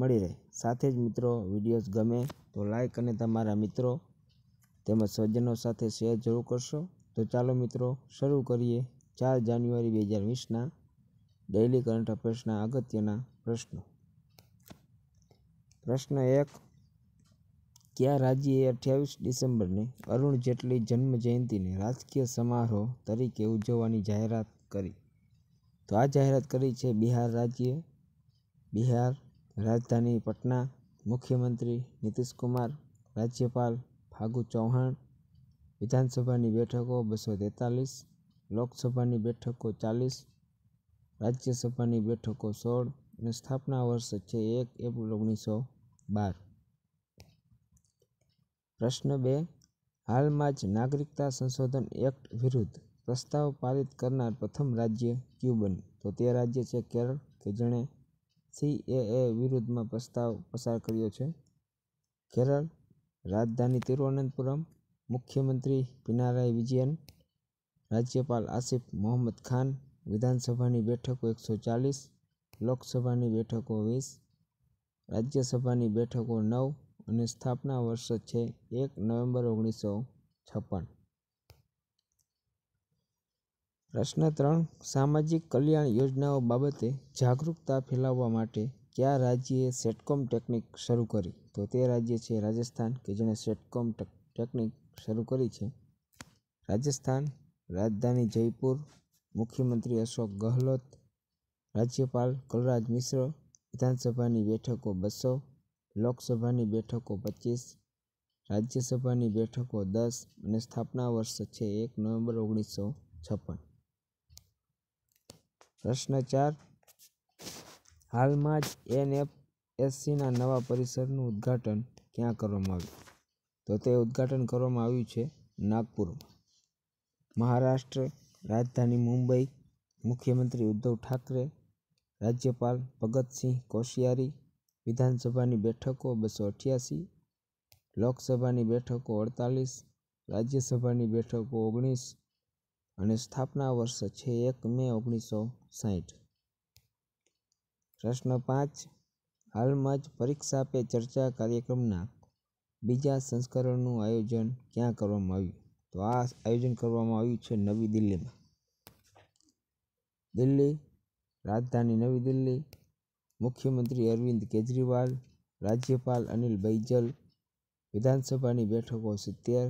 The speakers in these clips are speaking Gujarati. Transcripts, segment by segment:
મળી રહે સાથે જ મિત્રો વિડીયોઝ ગમે તો લાઈક અને તમારા મિત્રો તેમજ સ્વજનો સાથે શેર જરૂર કરશો તો ચાલો મિત્રો શરૂ કરીએ ચાર જાન્યુઆરી બે હજાર વીસના ડેઇલી કરંટ અફેર્સના અગત્યના પ્રશ્નો પ્રશ્ન એક કયા રાજ્યએ અઠ્યાવીસ ડિસેમ્બરને અરુણ જેટલી જન્મ જયંતિને રાજકીય સમારોહ તરીકે ઉજવવાની જાહેરાત કરી તો આ જાહેરાત કરી છે બિહાર રાજ્ય બિહાર રાજધાની પટના મુખ્યમંત્રી નીતિશ કુમાર રાજ્યપાલ ફાગુ ચૌહાણ વિધાનસભાની બેઠકો બસો તેતાલીસ લોકસભાની બેઠકો ચાલીસ રાજ્યસભાની બેઠકો સોળ અને સ્થાપના વર્ષ છે એક એપ્રિલ ઓગણીસો બાર પ્રશ્ન બે હાલમાં જ નાગરિકતા સંશોધન એક્ટ વિરુદ્ધ પ્રસ્તાવ પારિત કરનાર પ્રથમ રાજ્ય ક્યુ બન્યું તો તે રાજ્ય છે કેરળ કે જેણે સીએએ વિરુદ્ધમાં પ્રસ્તાવ પસાર કર્યો છે કેરળ રાજધાની તિરુવનંતપુરમ મુખ્યમંત્રી પિનારાય વિજયન રાજ્યપાલ આસિફ મોહમ્મદ ખાન વિધાનસભાની બેઠકો એકસો ચાલીસ લોકસભાની બેઠકો વીસ રાજ્યસભાની બેઠકો નવ અને સ્થાપના વર્ષ છે એક નવેમ્બર ઓગણીસો છપ્પન પ્રશ્ન ત્રણ સામાજિક કલ્યાણ યોજનાઓ બાબતે જાગૃતતા ફેલાવવા માટે કયા રાજ્યે સેટકોમ ટેકનિક શરૂ કરી તો તે રાજ્ય છે રાજસ્થાન કે જેણે સેટકોમ ટેકનિક શરૂ કરી છે રાજસ્થાન રાજધાની જયપુર મુખ્યમંત્રી અશોક ગહલોત રાજ્યપાલ કલરાજ મિશ્ર વિધાનસભાની બેઠકો બસો લોકસભાની બેઠકો પચીસ રાજ્યસભાની બેઠકો દસ અને સ્થાપના વર્ષ છે એક નવેમ્બર ઓગણીસો છપ્પન પ્રશ્ન ચાર હાલમાં જ એનએફએસસીના નવા પરિસરનું ઉદ્ઘાટન ક્યાં કરવામાં આવ્યું તો તે ઉદ્ઘાટન કરવામાં આવ્યું છે નાગપુરમાં મહારાષ્ટ્ર રાજધાની મુંબઈ મુખ્યમંત્રી ઉદ્ધવ ઠાકરે રાજ્યપાલ ભગતસિંહ કોશિયારી વિધાનસભાની બેઠકો બસો અઠ્યાસી લોકસભાની બેઠકો અડતાલીસ રાજ્યસભાની બેઠકો ઓગણીસ અને સ્થાપના વર્ષ છે એક મે ઓગણીસો સાહીઠ પ્રશ્ન પાંચ હાલમાં જ પરીક્ષા પે ચર્ચા કાર્યક્રમના બીજા સંસ્કરણનું આયોજન ક્યાં કરવામાં આવ્યું તો આ આયોજન કરવામાં આવ્યું છે નવી દિલ્હીમાં દિલ્હી રાજધાની નવી દિલ્હી મુખ્યમંત્રી અરવિંદ કેજરીવાલ રાજ્યપાલ અનિલ બૈજલ વિધાનસભાની બેઠકો સિત્તેર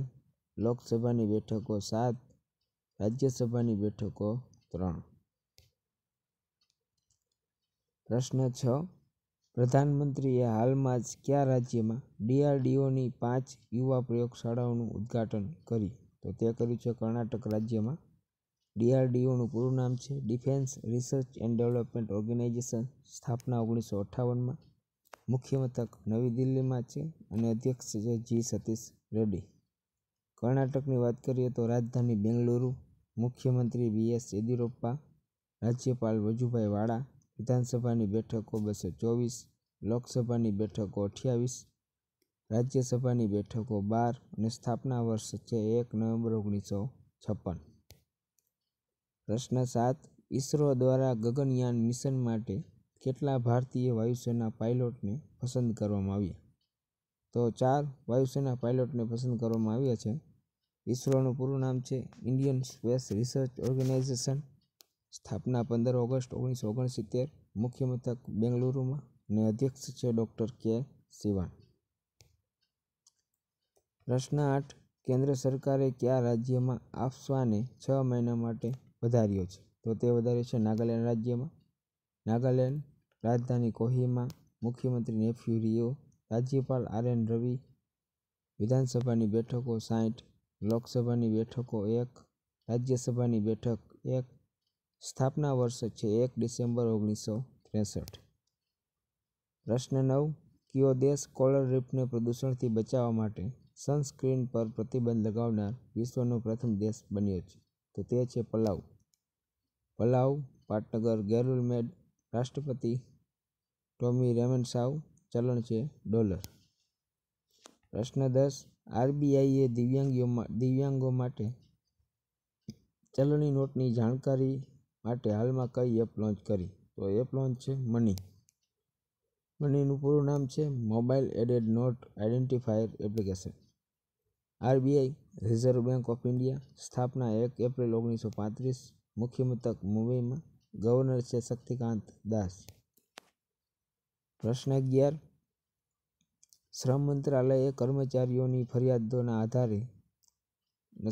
લોકસભાની બેઠકો સાત રાજ્યસભાની બેઠકો ત્રણ પ્રશ્ન છ પ્રધાનમંત્રીએ હાલમાં જ કયા રાજ્યમાં ડીઆરડીઓની પાંચ યુવા પ્રયોગશાળાઓનું ઉદ્ઘાટન કર્યું તો તે કર્યું છે કર્ણાટક રાજ્યમાં ડીઆરડીઓનું પૂરું નામ છે defence research and development organisation સ્થાપના ઓગણીસો અઠ્ઠાવનમાં મુખ્ય મથક નવી દિલ્હીમાં છે અને અધ્યક્ષ છે જી સતીશ રેડ્ડી કર્ણાટકની વાત કરીએ તો રાજધાની બેંગલુરુ મુખ્યમંત્રી બી એસ યેદિયુરપ્પા રાજ્યપાલ વજુભાઈ વાળા વિધાનસભાની બેઠકો બસો ચોવીસ લોકસભાની બેઠકો અઠ્યાવીસ રાજ્યસભાની બેઠકો બાર અને સ્થાપના વર્ષ છે એક નવેમ્બર ઓગણીસો છપ્પન પ્રશ્ન સાત ઈસરો દ્વારા ગગનયાન મિશન માટે કેટલા ભારતીય વાયુસેના પાયલોટને પસંદ કરવામાં આવ્યા તો ચાર વાયુસેના પાયલોટને પસંદ કરવામાં આવ્યા છે ઇસરોનું પૂરું નામ છે ઇન્ડિયન સ્પેસ રિસર્ચ ઓર્ગેનાઇઝેશન સ્થાપના પંદર ઓગસ્ટ ઓગણીસો ઓગણસિત્તેર મુખ્ય મથક બેંગલુરુમાં અને અધ્યક્ષ છે ડૉક્ટર કે સિવાન પ્રશ્ન આઠ કેન્દ્ર સરકારે કયા રાજ્યમાં આફસ્વાને છ મહિના માટે વધાર્યો છે તો તે વધારે છે નાગાલેન્ડ રાજ્યમાં નાગાલેન્ડ રાજધાની કોહીમાં મુખ્યમંત્રી નેફ્યુ રિયો રાજ્યપાલ આર એન રવિ વિધાનસભાની બેઠકો સાઠ લોકસભાની બેઠકો એક રાજ્યસભાની બેઠક એક સ્થાપના વર્ષ છે એક ડિસેમ્બર ઓગણીસો ત્રેસઠ પ્રશ્ન નવ કયો દેશ કોલર રીફને પ્રદૂષણથી બચાવવા માટે સનસ્ક્રીન પર પ્રતિબંધ લગાવનાર વિશ્વનો પ્રથમ દેશ બન્યો છે તો તે છે પલાવ પલાવ પાટનગર ગેરુલમેડ રાષ્ટ્રપતિ ટોમી રેમન સાવ ચલણ છે ડોલર પ્રશ્ન દસ આરબીઆઈએ દિવ્યાંગીઓ દિવ્યાંગો માટે ચલણી નોટની જાણકારી માટે હાલમાં કઈ એપ લોન્ચ કરી તો એપ લોન્ચ છે મની મનીનું પૂરું નામ છે mobile aided note identifier application RBI reserve bank of India સ્થાપના એક એપ્રિલ ઓગણીસો પાંત્રીસ મુખ્ય મથક મુંબઈમાં ગવર્નર છે શક્તિકાંત દાસ પ્રશ્ન અગિયાર શ્રમ મંત્રાલયે કર્મચારીઓની ફરિયાદોના આધારે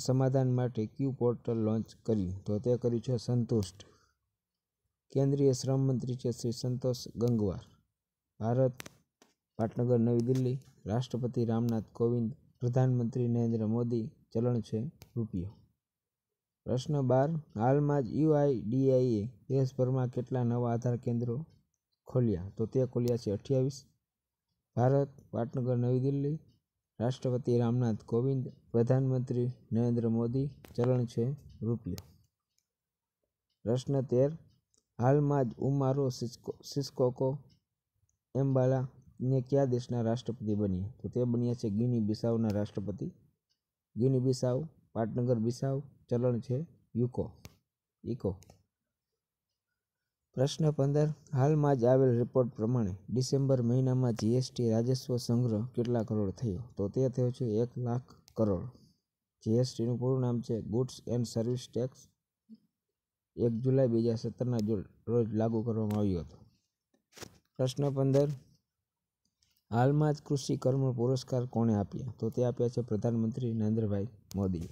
સમાધાન માટે ક્યુ પોર્ટલ લોન્ચ કર્યું તો તે કર્યું છે સંતુષ્ટ કેન્દ્રીય શ્રમ મંત્રી છે શ્રી સંતોષ ગંગવાર ભારત પાટનગર નવી દિલ્હી રાષ્ટ્રપતિ રામનાથ કોવિંદ પ્રધાનમંત્રી નરેન્દ્ર મોદી ચલણ છે રૂપિયો પ્રશ્ન બાર હાલમાં જ યુઆઈડીઆઈએ દેશભરમાં કેટલા નવા આધાર કેન્દ્રો ખોલ્યા તો તે ખોલ્યા છે અઠ્યાવીસ ભારત પાટનગર નવી દિલ્હી રાષ્ટ્રપતિ રામનાથ કોવિંદ પ્રધાનમંત્રી નરેન્દ્ર મોદી ચલણ છે રૂપિયો પ્રશ્ન તેર હાલમાં જ ઉમારો સિસ્કો સિસ્કોકો એમ્બાલા ને કયા દેશના રાષ્ટ્રપતિ બન્યા તો તે બન્યા છે ગિની બિસાવના રાષ્ટ્રપતિ ગિની બિસાવ પાટનગર બિસાવ ચલણ છે યુકો ઇકો પ્રશ્ન પંદર હાલમાં જ આવેલ રિપોર્ટ પ્રમાણે ડિસેમ્બર મહિનામાં જીએસટી રાજસ્વ સંગ્રહ કેટલા કરોડ થયો તો તે થયો છે એક લાખ કરોડ જીએસટીનું પૂરું નામ છે ગુડ્સ એન્ડ સર્વિસ ટેક્સ એક જુલાઈ બે હજાર સત્તરના રોજ લાગુ કરવામાં આવ્યો હતો પ્રશ્ન પંદર હાલમાં જ કૃષિ કર્મ પુરસ્કાર કોણે આપ્યા તો તે આપ્યા છે પ્રધાનમંત્રી નરેન્દ્રભાઈ મોદીએ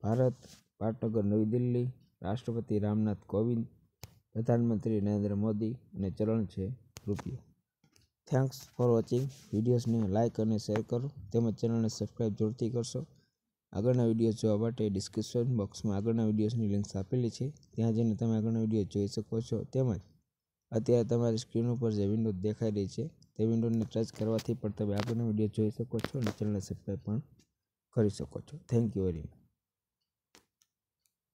ભારત પાટનગર નવી દિલ્હી રાષ્ટ્રપતિ રામનાથ કોવિંદ પ્રધાનમંત્રી નરેન્દ્ર મોદી અને ચલણ છે રૂપિયો થેન્ક્સ ફોર વોચિંગ વિડીયોઝને લાઇક અને શેર કરો તેમજ ચેનલને સબસ્ક્રાઈબ જરૂરથી કરશો આગળના વિડીયો જોવા માટે ડિસ્ક્રિપ્શન બોક્સમાં આગળના વિડીયોઝની લિંક્સ આપેલી છે ત્યાં જઈને તમે આગળના વિડીયો જોઈ શકો છો તેમજ અત્યારે તમારી સ્ક્રીન ઉપર જે વિન્ડો દેખાઈ રહી છે તે વિન્ડોને ટચ કરવાથી પણ તમે આગળનો વિડીયો જોઈ શકો છો અને ચેનલને સબસ્ક્રાઈબ પણ કરી શકો છો થેન્ક યુ વેરી મચ